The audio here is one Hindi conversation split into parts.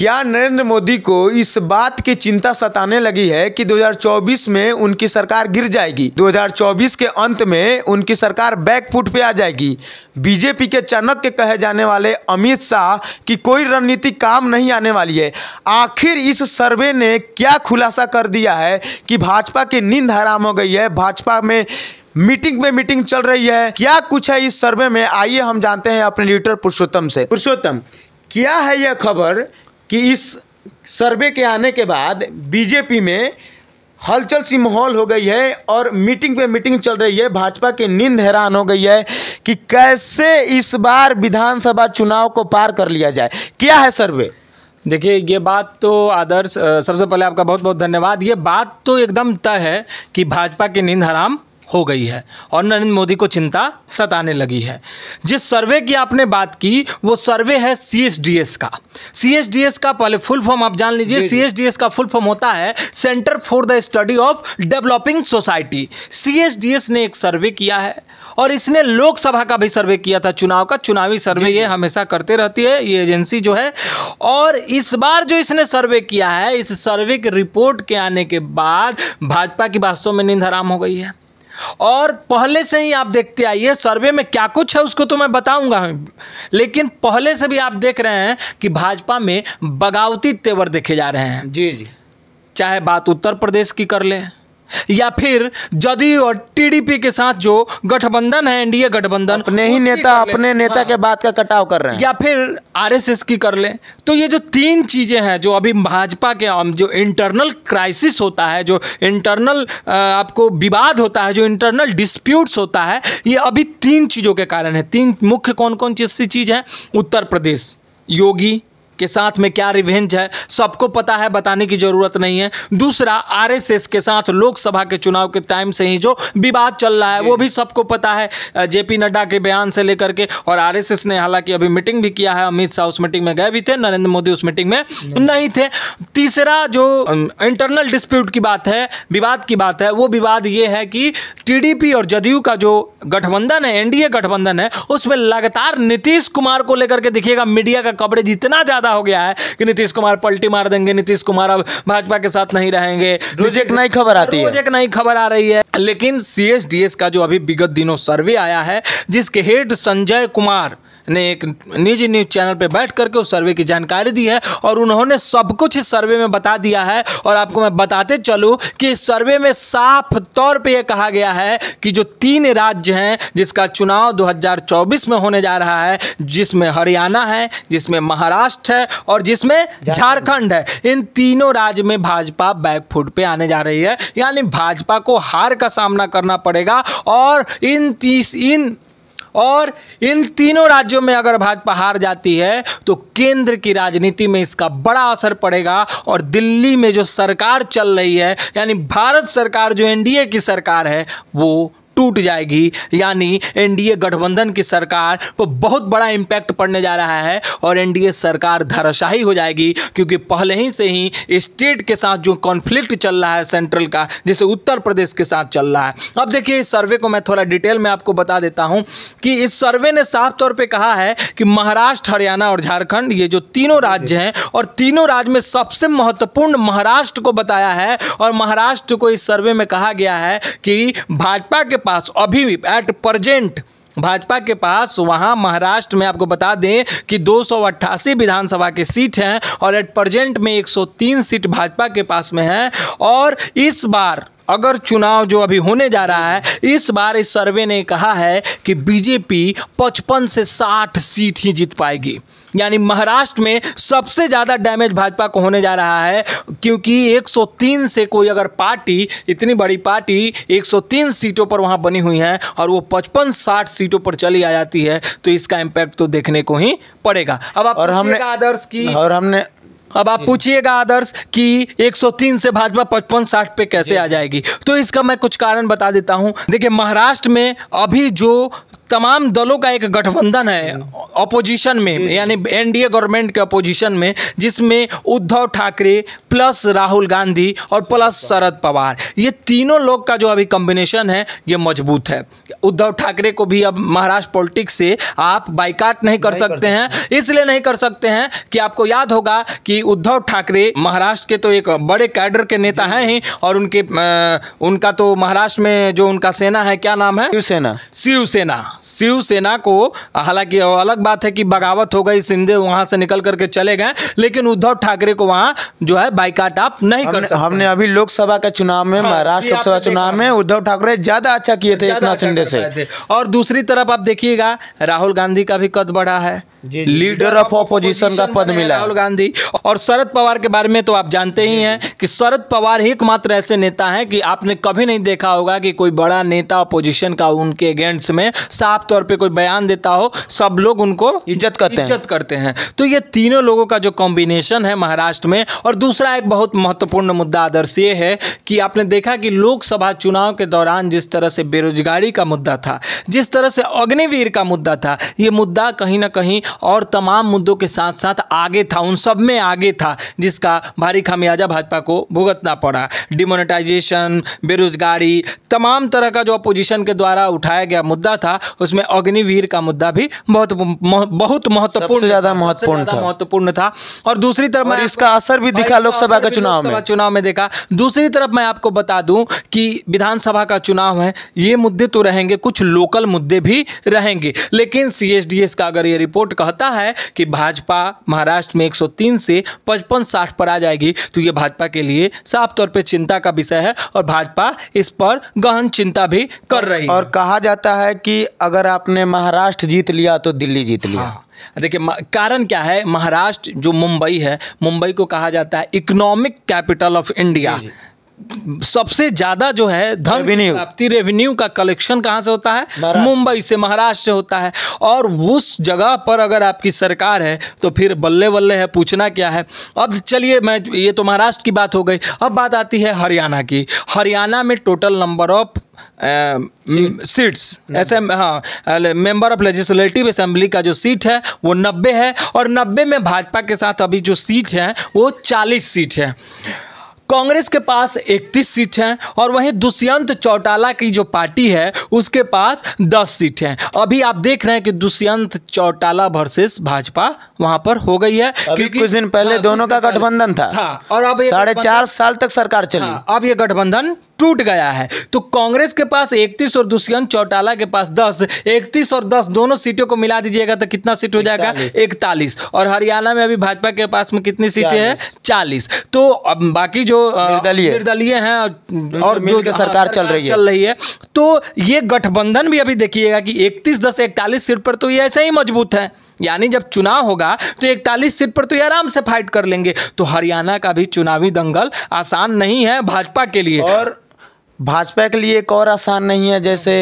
क्या नरेंद्र मोदी को इस बात की चिंता सताने लगी है कि 2024 में उनकी सरकार गिर जाएगी 2024 के अंत में उनकी सरकार बैकफुट पे आ जाएगी बीजेपी के चाणक्य के कहे जाने वाले अमित शाह की कोई रणनीति काम नहीं आने वाली है आखिर इस सर्वे ने क्या खुलासा कर दिया है कि भाजपा की नींद हराम हो गई है भाजपा में मीटिंग में मीटिंग चल रही है क्या कुछ है इस सर्वे में आइए हम जानते हैं अपने लीडर पुरुषोत्तम से पुरुषोत्तम क्या है यह खबर कि इस सर्वे के आने के बाद बीजेपी में हलचल सी माहौल हो गई है और मीटिंग पे मीटिंग चल रही है भाजपा की नींद हैरान हो गई है कि कैसे इस बार विधानसभा चुनाव को पार कर लिया जाए क्या है सर्वे देखिए ये बात तो आदर्श सबसे पहले आपका बहुत बहुत धन्यवाद ये बात तो एकदम तय है कि भाजपा की नींद हराम हो गई है और नरेंद्र मोदी को चिंता सताने लगी है जिस सर्वे की आपने बात की वो सर्वे है सी का सी का पहले फुल फॉर्म आप जान लीजिए सी का फुल फॉर्म होता है centre for the study of developing society C ने एक सर्वे किया है और इसने लोकसभा का भी सर्वे किया था चुनाव का चुनावी सर्वे ये हमेशा करते रहती है ये एजेंसी जो है और इस बार जो इसने सर्वे किया है इस सर्वे की रिपोर्ट के आने के बाद भाजपा की वास्तव में नींद हराम हो गई है और पहले से ही आप देखते आइए सर्वे में क्या कुछ है उसको तो मैं बताऊंगा लेकिन पहले से भी आप देख रहे हैं कि भाजपा में बगावती तेवर देखे जा रहे हैं जी जी चाहे बात उत्तर प्रदेश की कर ले या फिर जदयू और टीडीपी के साथ जो गठबंधन है एनडीए गठबंधन अपने ही नेता अपने नेता हाँ। के बात का कटाव कर रहे हैं या फिर आरएसएस की कर ले तो ये जो तीन चीज़ें हैं जो अभी भाजपा के जो इंटरनल क्राइसिस होता है जो इंटरनल आपको विवाद होता है जो इंटरनल डिस्प्यूट्स होता है ये अभी तीन चीज़ों के कारण है तीन मुख्य कौन कौन सी चीज़ है उत्तर प्रदेश योगी के साथ में क्या रिवेंज है सबको पता है बताने की ज़रूरत नहीं है दूसरा आरएसएस के साथ लोकसभा के चुनाव के टाइम से ही जो विवाद चल रहा है वो भी सबको पता है जेपी नड्डा के बयान से लेकर के और आर ने हालांकि अभी मीटिंग भी किया है अमित शाह उस मीटिंग में गए भी थे नरेंद्र मोदी उस मीटिंग में नहीं थे तीसरा जो इंटरनल डिस्प्यूट की बात है विवाद की बात है वो विवाद ये है कि टीडीपी और जदयू का जो गठबंधन है एनडीए गठबंधन है उसमें लगातार नीतीश कुमार को लेकर के दिखेगा मीडिया का कवरेज इतना ज़्यादा खड़ा हो गया है कि नीतीश कुमार पलटी मार देंगे नीतीश कुमार अब भाजपा के साथ नहीं रहेंगे रोज एक नई खबर आती है रोज एक नई खबर आ रही है लेकिन सी का जो अभी विगत दिनों सर्वे आया है जिसके हेड संजय कुमार ने एक निजी न्यूज चैनल पर बैठ करके उस सर्वे की जानकारी दी है और उन्होंने सब कुछ इस सर्वे में बता दिया है और आपको मैं बताते चलूँ कि इस सर्वे में साफ तौर पर यह कहा गया है कि जो तीन राज्य हैं जिसका चुनाव 2024 में होने जा रहा है जिसमें हरियाणा है जिसमें महाराष्ट्र है और जिसमें झारखंड है इन तीनों राज्य में भाजपा बैकफुट पे आने जा रही है यानी भाजपा को हार का सामना करना पड़ेगा और इन तीस इन और इन तीनों राज्यों में अगर भाजपा हार जाती है तो केंद्र की राजनीति में इसका बड़ा असर पड़ेगा और दिल्ली में जो सरकार चल रही है यानी भारत सरकार जो एनडीए की सरकार है वो टूट जाएगी यानी एनडीए गठबंधन की सरकार पर बहुत बड़ा इम्पैक्ट पड़ने जा रहा है और एनडीए सरकार धराशाही हो जाएगी क्योंकि पहले ही से ही स्टेट के साथ जो कॉन्फ्लिक्ट चल रहा है सेंट्रल का जैसे उत्तर प्रदेश के साथ चल रहा है अब देखिए इस सर्वे को मैं थोड़ा डिटेल में आपको बता देता हूँ कि इस सर्वे ने साफ तौर पर कहा है कि महाराष्ट्र हरियाणा और झारखंड ये जो तीनों राज्य हैं और तीनों राज्य में सबसे महत्वपूर्ण महाराष्ट्र को बताया है और महाराष्ट्र को इस सर्वे में कहा गया है कि भाजपा के पास पास अभी एट प्रजेंट भाजपा के पास वहाँ महाराष्ट्र में आपको बता दें कि दो विधानसभा के सीट हैं और एट प्रजेंट में 103 सीट भाजपा के पास में हैं और इस बार अगर चुनाव जो अभी होने जा रहा है इस बार इस सर्वे ने कहा है कि बीजेपी 55 से 60 सीट ही जीत पाएगी यानी महाराष्ट्र में सबसे ज़्यादा डैमेज भाजपा को होने जा रहा है क्योंकि 103 से कोई अगर पार्टी इतनी बड़ी पार्टी 103 सीटों पर वहाँ बनी हुई है और वो पचपन साठ सीटों पर चली आ जाती है तो इसका इम्पैक्ट तो देखने को ही पड़ेगा अब आप और हमने आदर्श की और हमने अब आप पूछिएगा आदर्श कि 103 से भाजपा पचपन साठ पे कैसे आ जाएगी तो इसका मैं कुछ कारण बता देता हूँ देखिए महाराष्ट्र में अभी जो तमाम दलों का एक गठबंधन है अपोजिशन में हम्म। यानी एनडीए गवर्नमेंट के अपोजिशन में जिसमें उद्धव ठाकरे प्लस राहुल गांधी और प्लस शरद पवार ये तीनों लोग का जो अभी कम्बिनेशन है ये मजबूत है उद्धव ठाकरे को भी अब महाराष्ट्र पॉलिटिक्स से आप बाइकाट नहीं कर सकते हैं इसलिए नहीं कर सकते हैं कि आपको याद होगा कि उद्धव ठाकरे महाराष्ट्र के तो एक बड़े कैडर के नेता हैं ही और उनके उनका तो महाराष्ट्र में जो उनका सेना है क्या नाम है शिवसेना शिवसेना शिवसेना को हालांकि अलग बात है कि बगावत हो गई सिंधे वहां से निकल करके चले गए लेकिन उद्धव ठाकरे को वहां जो है बाइकाट आप नहीं कर सकते हमने अभी लोकसभा के चुनाव में हाँ, महाराष्ट्र लोकसभा चुनाव में उद्धव ठाकरे ज्यादा अच्छा किए थे इतना सिंधे अच्छा से और दूसरी तरफ आप देखिएगा राहुल गांधी का भी कद बढ़ा है लीडर ऑफ ऑपोजिशन का पद मिला राहुल गांधी और शरद पवार के बारे में तो आप जानते ही हैं कि शरद पवार एकमात्र ऐसे नेता हैं कि आपने कभी नहीं देखा होगा कि कोई बड़ा नेता अपोजिशन का उनके अगेंस्ट में साफ तौर पे कोई बयान देता हो सब लोग उनको इज्जत करते हैं इज्जत करते हैं तो ये तीनों लोगों का जो कॉम्बिनेशन है महाराष्ट्र में और दूसरा एक बहुत महत्वपूर्ण मुद्दा आदर्श ये है कि आपने देखा कि लोकसभा चुनाव के दौरान जिस तरह से बेरोजगारी का मुद्दा था जिस तरह से अग्निवीर का मुद्दा था ये मुद्दा कहीं ना कहीं और तमाम मुद्दों के साथ साथ आगे था उन सब में आगे था जिसका भारी खामियाजा भाजपा को भुगतना पड़ा डिमोनेटाइजेशन बेरोजगारी तमाम तरह का जो अपोजिशन के द्वारा उठाया गया मुद्दा था उसमें अग्निवीर का मुद्दा भी बहुत बहुत महत्वपूर्ण ज्यादा महत्वपूर्ण था महत्वपूर्ण था और दूसरी तरफ मैं इसका असर भी दिखा लोकसभा के चुनाव में चुनाव में देखा दूसरी तरफ मैं आपको बता दूं कि विधानसभा का चुनाव है ये मुद्दे तो रहेंगे कुछ लोकल मुद्दे भी रहेंगे लेकिन सीएसडीएस का अगर ये रिपोर्ट कहता है कि भाजपा महाराष्ट्र में 103 से पचपन साठ पर आ जाएगी तो ये भाजपा के लिए साफ तौर पर चिंता का विषय है और भाजपा इस पर गहन चिंता भी कर रही है और कहा जाता है कि अगर आपने महाराष्ट्र जीत लिया तो दिल्ली जीत लिया हाँ। देखिए कारण क्या है महाराष्ट्र जो मुंबई है मुंबई को कहा जाता है इकोनॉमिक कैपिटल ऑफ इंडिया सबसे ज्यादा जो है धन प्राप्ति रेवेन्यू का कलेक्शन कहाँ से होता है मुंबई से महाराष्ट्र से होता है और उस जगह पर अगर आपकी सरकार है तो फिर बल्ले बल्ले है पूछना क्या है अब चलिए मैं ये तो महाराष्ट्र की बात हो गई अब बात आती है हरियाणा की हरियाणा में टोटल नंबर ऑफ सीट्स ऐसे हाँ मेंबर ऑफ लेजिस्लेटिव असेंबली का जो सीट है वो नब्बे है और नब्बे में भाजपा के साथ अभी जो सीट है वो चालीस सीट है कांग्रेस के पास 31 सीट हैं और वहीं दुष्यंत चौटाला की जो पार्टी है उसके पास 10 सीट हैं अभी आप देख रहे हैं कि दुष्यंत चौटाला वर्सेस भाजपा वहां पर हो गई है क्योंकि कुछ दिन पहले हाँ, दोनों का गठबंधन था, था हाँ, और अब साढ़े चार साल तक सरकार चली हाँ, अब ये गठबंधन टूट गया है तो कांग्रेस के पास 31 और दुष्यंत चौटाला के पास 10 31 और 10 दोनों सीटों को मिला दीजिएगा तो कितना सीट हो जाएगा 41 और हरियाणा में अभी भाजपा के पास में कितनी सीटें हैं 40 तो अब बाकी जो निर्दलीय निर्दलीय हैं और जो सरकार हाँ, चल रही है चल रही है तो ये गठबंधन भी अभी देखिएगा कि इकतीस दस इकतालीस सीट पर तो ये ऐसे ही मजबूत है यानी जब चुनाव होगा तो इकतालीस सीट पर तो ये आराम से फाइट कर लेंगे तो हरियाणा का भी चुनावी दंगल आसान नहीं है भाजपा के लिए और भाजपा के लिए एक और आसान नहीं है जैसे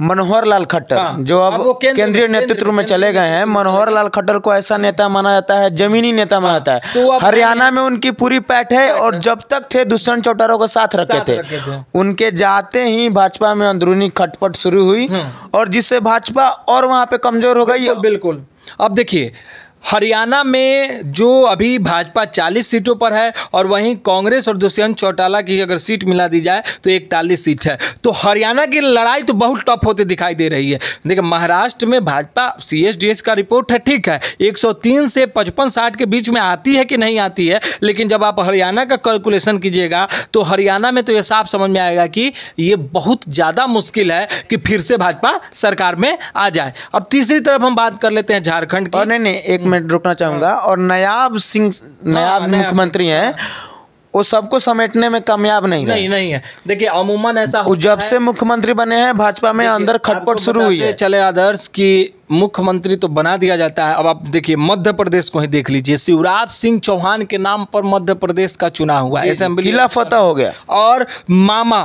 मनोहर लाल खट्टर हाँ, जो अब, अब केंद्रीय नेतृत्व में चले गए हैं मनोहर लाल खट्टर को ऐसा नेता माना जाता है जमीनी नेता माना हाँ। जाता है तो हरियाणा में उनकी पूरी पैठ है और जब तक थे दुष्यंत चौटारों को साथ रखे थे उनके जाते ही भाजपा में अंदरूनी खटपट शुरू हुई हाँ। और जिससे भाजपा और वहां पे कमजोर हो गई बिल्कुल अब देखिए हरियाणा में जो अभी भाजपा 40 सीटों पर है और वहीं कांग्रेस और दुष्यंत चौटाला की अगर सीट मिला दी जाए तो इकतालीस सीट है तो हरियाणा की लड़ाई तो बहुत टफ होती दिखाई दे रही है देखिए महाराष्ट्र में भाजपा सी का रिपोर्ट है ठीक है 103 से पचपन साठ के बीच में आती है कि नहीं आती है लेकिन जब आप हरियाणा का कैलकुलेशन कीजिएगा तो हरियाणा में तो ये साफ समझ में आएगा कि ये बहुत ज़्यादा मुश्किल है कि फिर से भाजपा सरकार में आ जाए अब तीसरी तरफ हम बात कर लेते हैं झारखंड की नहीं नहीं एक मिनट रुकना चाहूँगा और नयाब सिंह हाँ, नयाब मुख्यमंत्री हैं वो सबको समेटने में कामयाब नहीं नहीं नहीं है देखिए अमूमन ऐसा जब से मुख्यमंत्री बने हैं भाजपा में अंदर खटपट शुरू हुई है चले आदर्श कि मुख्यमंत्री तो बना दिया जाता है अब आप देखिए मध्य प्रदेश को ही देख लीजिए शिवराज सिंह चौहान के नाम पर मध्य प्रदेश का चुनाव हुआ है असेंबली फतेह हो गया और मामा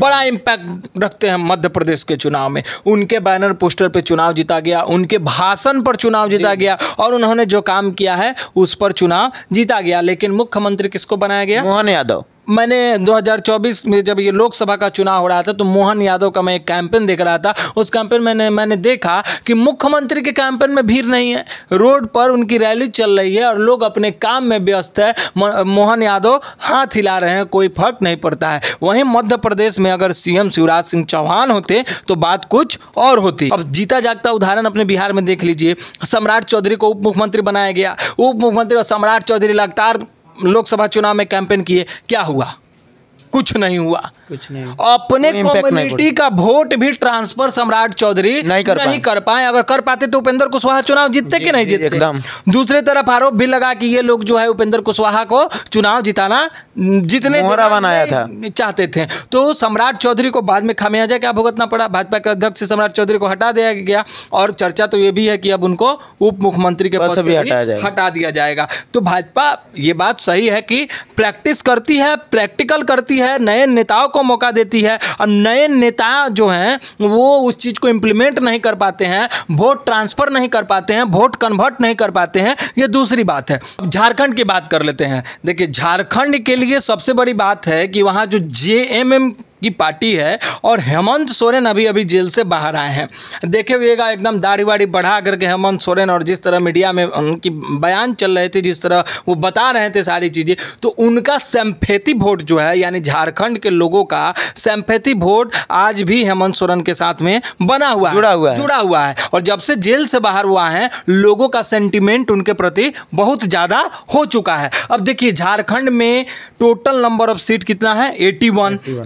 बड़ा इम्पैक्ट रखते हैं मध्य प्रदेश के चुनाव में उनके बैनर पोस्टर पे चुनाव जीता गया उनके भाषण पर चुनाव जीता गया और उन्होंने जो काम किया है उस पर चुनाव जीता गया लेकिन मुख्यमंत्री किसको बनाया गया मोहन यादव मैंने 2024 में जब ये लोकसभा का चुनाव हो रहा था तो मोहन यादव का मैं एक कैंपेन देख रहा था उस कैंपेन मैंने मैंने देखा कि मुख्यमंत्री के कैंपेन में भीड़ नहीं है रोड पर उनकी रैली चल रही है और लोग अपने काम में व्यस्त है मोहन यादव हाथ हिला रहे हैं कोई फर्क नहीं पड़ता है वहीं मध्य प्रदेश में अगर सीएम शिवराज सिंह चौहान होते तो बात कुछ और होती अब जीता जागता उदाहरण अपने बिहार में देख लीजिए सम्राट चौधरी को उप मुख्यमंत्री बनाया गया उप मुख्यमंत्री और सम्राट चौधरी लगातार लोकसभा चुनाव में कैंपेन किए क्या हुआ कुछ नहीं हुआ कुछ नहीं अपने कम्युनिटी का वोट भी ट्रांसफर सम्राट चौधरी नहीं कर नहीं कर पाए अगर कर पाते तो उपेंद्र कुशवाहा चुनाव जीतते कि नहीं जीतते एकदम दूसरे तरफ आरोप भी लगा कि ये लोग जो है उपेंद्र कुशवाहा को चुनाव जिताना जीतने बनाया था चाहते थे तो सम्राट चौधरी को बाद में खामियाजा क्या भुगतना पड़ा भाजपा के अध्यक्ष सम्राट चौधरी को हटा दिया गया और चर्चा तो ये भी है कि अब उनको उप मुख्यमंत्री के पद से हटा दिया जाएगा तो भाजपा ये बात सही है कि प्रैक्टिस करती है प्रैक्टिकल करती है नए नेताओं को मौका देती है और नए नेता जो हैं वो उस चीज़ को इम्प्लीमेंट नहीं कर पाते हैं वोट ट्रांसफ़र नहीं कर पाते हैं वोट कन्वर्ट नहीं कर पाते हैं ये दूसरी बात है अब झारखंड की बात कर लेते हैं देखिए झारखंड के लिए सबसे बड़ी बात है कि वहाँ जो जे की पार्टी है और हेमंत सोरेन अभी अभी जेल से बाहर आए हैं देखे हुएगा एकदम दाढ़ी वाड़ी बढ़ा करके हेमंत सोरेन और जिस तरह मीडिया में उनकी बयान चल रहे थे जिस तरह वो बता रहे थे सारी चीज़ें तो उनका सैम्फेती वोट जो है यानी झारखंड के लोगों का सैम्फेती वोट आज भी हेमंत सोरेन के साथ में बना हुआ जुड़ा हुआ है जुड़ा हुआ है और जब से जेल से बाहर हुआ है लोगों का सेंटिमेंट उनके प्रति बहुत ज़्यादा हो चुका है अब देखिए झारखंड में टोटल नंबर ऑफ सीट कितना है एटी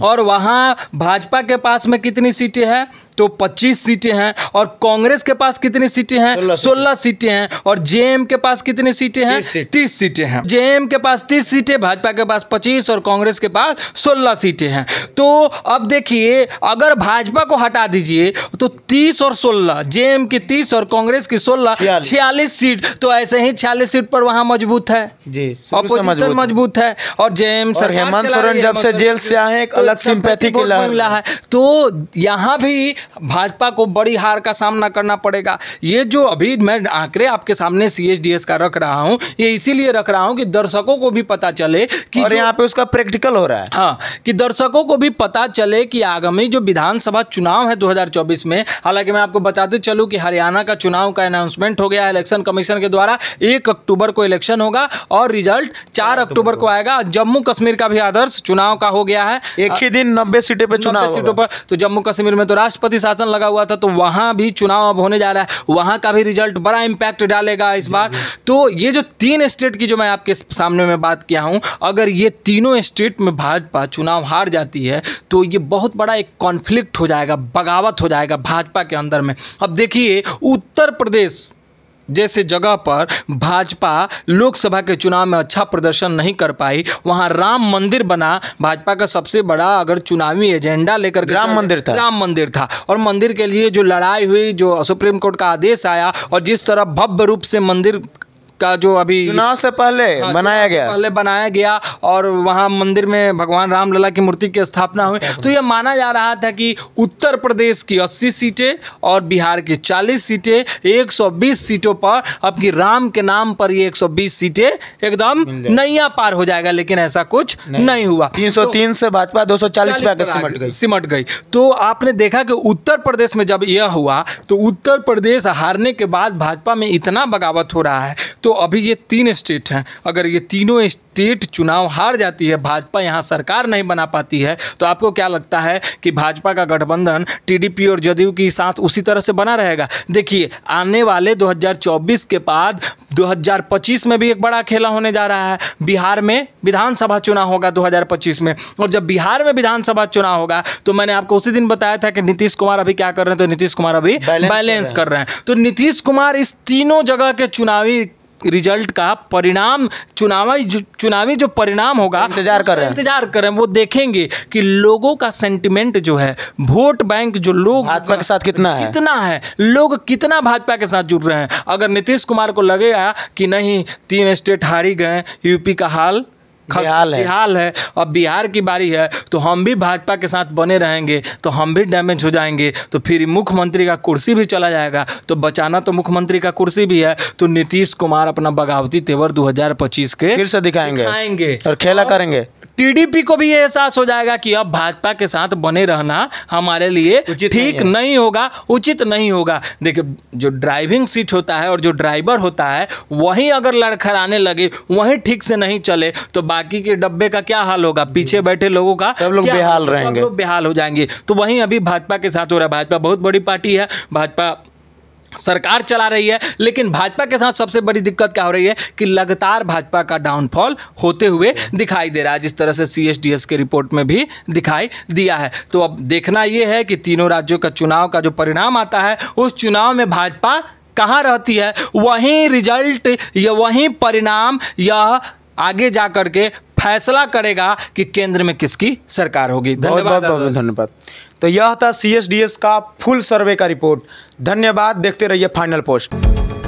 और वहाँ वहाँ भाजपा के पास में कितनी सीटें हैं तो 25 सीटें हैं और कांग्रेस के पास कितनी सीटें हैं 16 सीटें हैं और जेएम के पास कितनी सीटें हैं 30 सीटें हैं जेएम के पास 30 सीटें भाजपा के पास 25 और कांग्रेस के पास 16 सीटें हैं तो अब देखिए अगर भाजपा को हटा दीजिए तो 30 और 16 जेएम की 30 और कांग्रेस की 16 छियालीस सीट तो ऐसे ही छियालीस सीट पर वहां मजबूत है अपोजिशन मजबूत है और जेएम सर हेमंत सोरेन जब से जेल से आए अलग तो तो सिंपैथी मिला है तो यहाँ भी भाजपा को बड़ी हार का सामना करना पड़ेगा ये जो अभी मैं आंकड़े आपके सामने सी का रख रहा हूँ ये इसीलिए रख रहा हूँ कि दर्शकों को भी पता चले कि यहाँ पे उसका प्रैक्टिकल हो रहा है हाँ कि दर्शकों को भी पता चले कि आगामी जो विधानसभा चुनाव है दो में हालांकि मैं आपको बताते चलूँ कि हरियाणा का चुनाव का अनाउंसमेंट हो गया है इलेक्शन कमीशन के द्वारा एक अक्टूबर को इलेक्शन होगा और रिजल्ट चार अक्टूबर को आएगा जम्मू कश्मीर का भी आदर्श चुनाव का हो गया है एक ही दिन नब्बे सीटों पर चुनाव सीटों पर तो जम्मू कश्मीर में तो राष्ट्रपति मोदी शासन लगा हुआ था तो वहां भी चुनाव अब होने जा रहा है वहां का भी रिजल्ट बड़ा इंपैक्ट डालेगा इस बार तो ये जो तीन स्टेट की जो मैं आपके सामने में बात किया हूं अगर ये तीनों स्टेट में भाजपा चुनाव हार जाती है तो ये बहुत बड़ा एक कॉन्फ्लिक्ट हो जाएगा बगावत हो जाएगा भाजपा के अंदर में अब देखिए उत्तर प्रदेश जैसे जगह पर भाजपा लोकसभा के चुनाव में अच्छा प्रदर्शन नहीं कर पाई वहां राम मंदिर बना भाजपा का सबसे बड़ा अगर चुनावी एजेंडा लेकर राम मंदिर था राम मंदिर था और मंदिर के लिए जो लड़ाई हुई जो सुप्रीम कोर्ट का आदेश आया और जिस तरह भव्य रूप से मंदिर का जो अभी चुनाव से पहले हाँ, बनाया गया पहले बनाया गया और वहाँ मंदिर में भगवान रामलला की मूर्ति की स्थापना हुई तो यह माना जा रहा था कि उत्तर प्रदेश की अस्सी सीटें और बिहार की चालीस सीटें एक सीटों पर की राम के नाम पर ये एक सीटें एकदम नैया पार हो जाएगा लेकिन ऐसा कुछ नहीं, नहीं हुआ 303 तो, से भाजपा 240 सौ आकर सिमट गई सिमट गई तो आपने देखा कि उत्तर प्रदेश में जब यह हुआ तो उत्तर प्रदेश हारने के बाद भाजपा में इतना बगावत हो रहा है तो अभी ये तीन स्टेट हैं अगर ये तीनों स्टेट चुनाव हार जाती है भाजपा यहाँ सरकार नहीं बना पाती है तो आपको क्या लगता है कि भाजपा का गठबंधन टीडीपी और जदयू की साथ उसी तरह से बना रहेगा देखिए आने वाले 2024 के बाद 2025 में भी एक बड़ा खेला होने जा रहा है बिहार में विधानसभा चुनाव होगा दो में और जब बिहार में विधानसभा चुनाव होगा तो मैंने आपको उसी दिन बताया था कि नीतीश कुमार अभी क्या कर रहे हैं तो नीतीश कुमार अभी बैलेंस कर रहे हैं तो नीतीश कुमार इस तीनों जगह के चुनावी रिजल्ट का परिणाम चुनावी चुनावी जो परिणाम होगा इंतजार कर रहे हैं इंतजार कर रहे हैं वो देखेंगे कि लोगों का सेंटिमेंट जो है वोट बैंक जो लोग भाजपा के साथ कितना है कितना है लोग कितना भाजपा के साथ जुड़ रहे हैं अगर नीतीश कुमार को लगेगा कि नहीं तीन स्टेट हारी गए यूपी का हाल बिहार है बिहार है अब बिहार की बारी है तो हम भी भाजपा के साथ बने रहेंगे तो हम भी डैमेज हो जाएंगे तो फिर मुख्यमंत्री का कुर्सी भी चला जाएगा तो बचाना तो मुख्यमंत्री का कुर्सी भी है तो नीतीश कुमार अपना बगावती तेवर 2025 के फिर से दिखाएंगे दिखाएंगे और खेला करेंगे टीडीपी को भी ये एहसास हो जाएगा कि अब भाजपा के साथ बने रहना हमारे लिए ठीक नहीं, नहीं होगा उचित नहीं होगा देखिए जो ड्राइविंग सीट होता है और जो ड्राइवर होता है वहीं अगर लड़खड़ाने लगे वहीं ठीक से नहीं चले तो बाकी के डब्बे का क्या हाल होगा पीछे बैठे लोगों का सब लोग बेहाल रहेंगे सब लोग बेहाल हो जाएंगे तो वहीं अभी भाजपा के साथ हो रहा है भाजपा बहुत बड़ी पार्टी है भाजपा सरकार चला रही है लेकिन भाजपा के साथ सबसे बड़ी दिक्कत क्या हो रही है कि लगातार भाजपा का डाउनफॉल होते हुए दिखाई दे रहा है जिस तरह से सीएसडीएस के रिपोर्ट में भी दिखाई दिया है तो अब देखना यह है कि तीनों राज्यों का चुनाव का जो परिणाम आता है उस चुनाव में भाजपा कहाँ रहती है वहीं रिजल्ट या वहीं परिणाम यह आगे जा कर के फैसला करेगा कि केंद्र में किसकी सरकार होगी धन्यवाद बहुत बहुत धन्यवाद तो यह था सी का फुल सर्वे का रिपोर्ट धन्यवाद देखते रहिए फाइनल पोस्ट